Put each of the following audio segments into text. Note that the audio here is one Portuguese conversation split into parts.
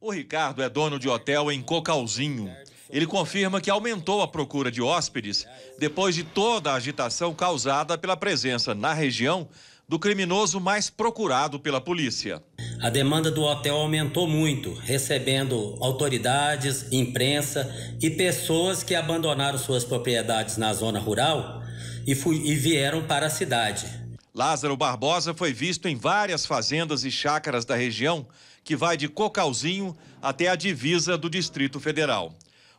O Ricardo é dono de hotel em Cocalzinho. Ele confirma que aumentou a procura de hóspedes depois de toda a agitação causada pela presença na região do criminoso mais procurado pela polícia. A demanda do hotel aumentou muito, recebendo autoridades, imprensa e pessoas que abandonaram suas propriedades na zona rural e, e vieram para a cidade. Lázaro Barbosa foi visto em várias fazendas e chácaras da região, que vai de Cocalzinho até a divisa do Distrito Federal.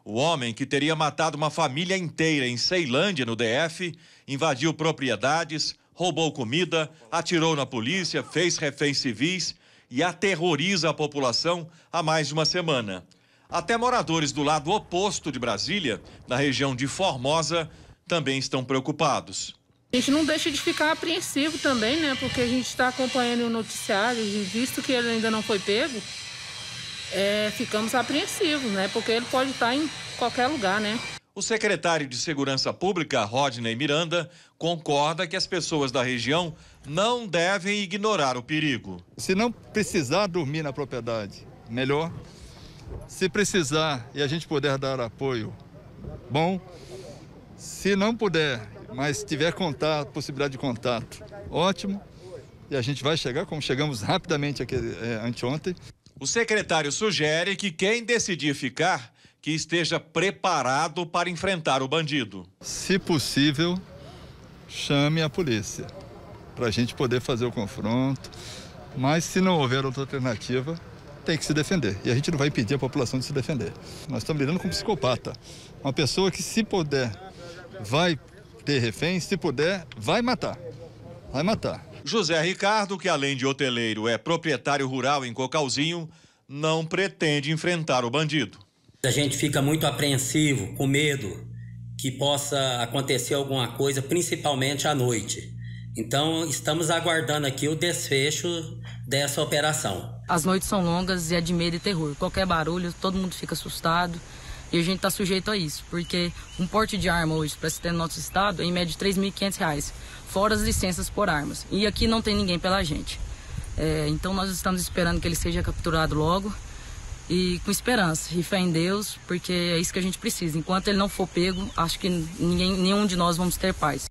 O homem que teria matado uma família inteira em Ceilândia, no DF, invadiu propriedades, roubou comida, atirou na polícia, fez reféns civis e aterroriza a população há mais de uma semana. Até moradores do lado oposto de Brasília, na região de Formosa, também estão preocupados. A gente não deixa de ficar apreensivo também, né? Porque a gente está acompanhando o noticiário, visto que ele ainda não foi pego, é, ficamos apreensivos, né? Porque ele pode estar tá em qualquer lugar, né? O secretário de Segurança Pública, Rodney Miranda, concorda que as pessoas da região não devem ignorar o perigo. Se não precisar dormir na propriedade, melhor. Se precisar e a gente puder dar apoio, bom. Se não puder mas se tiver contato, possibilidade de contato, ótimo. E a gente vai chegar, como chegamos rapidamente aqui, é, anteontem. O secretário sugere que quem decidir ficar, que esteja preparado para enfrentar o bandido. Se possível, chame a polícia para a gente poder fazer o confronto. Mas se não houver outra alternativa, tem que se defender. E a gente não vai impedir a população de se defender. Nós estamos lidando com um psicopata. Uma pessoa que, se puder, vai ter refém, se puder, vai matar. Vai matar. José Ricardo, que além de hoteleiro é proprietário rural em Cocalzinho, não pretende enfrentar o bandido. A gente fica muito apreensivo, com medo que possa acontecer alguma coisa, principalmente à noite. Então, estamos aguardando aqui o desfecho dessa operação. As noites são longas e é de medo e terror. Qualquer barulho, todo mundo fica assustado. E a gente está sujeito a isso, porque um porte de arma hoje, para se ter no nosso estado, é em média R$ 3.500, fora as licenças por armas. E aqui não tem ninguém pela gente. É, então nós estamos esperando que ele seja capturado logo e com esperança e fé em Deus, porque é isso que a gente precisa. Enquanto ele não for pego, acho que ninguém, nenhum de nós vamos ter paz.